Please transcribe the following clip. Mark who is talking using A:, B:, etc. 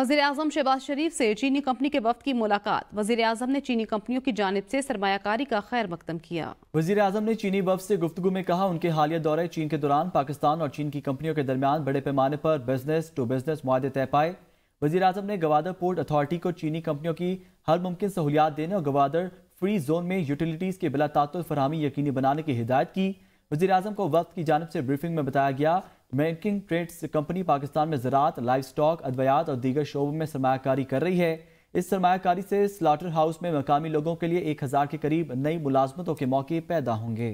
A: वजीर अजम शहबाज शरीफ से चीनी कंपनी के वफद की मुलाकात वजीर अजम ने चीनी कंपनियों की जानब से सरमाकारी का खैर मकदम किया
B: वजीर अजम ने चीनी वफ से गुफ्तु में कहा उनके हालिया दौरे चीन के दौरान पाकिस्तान और चीन की कंपनियों के दरमियान बड़े पैमाने पर बिजनेस टू बिजनेस माहे तय पाए वजी अजम ने गवादर पोर्ट अथॉरिटी को चीनी कंपनियों की हर मुमकिन सहूलियात देने और गवादर फ्री जोन में यूटिलिटीज़ के बिला तातुल फरहमी यकीनी बनाने की हिदायत की वजी अजम को वक्त की जानब से ब्रीफिंग में बताया गया बैंकिंग ट्रेड्स कंपनी पाकिस्तान में ज़रात लाइफ स्टॉक अद्वियात और दीगर शोबों में सरमाकारी कर रही है इस सरमाकारी से स्लाटर हाउस में मकामी लोगों के लिए एक हज़ार के करीब नई मुलाजमतों के मौके पैदा होंगे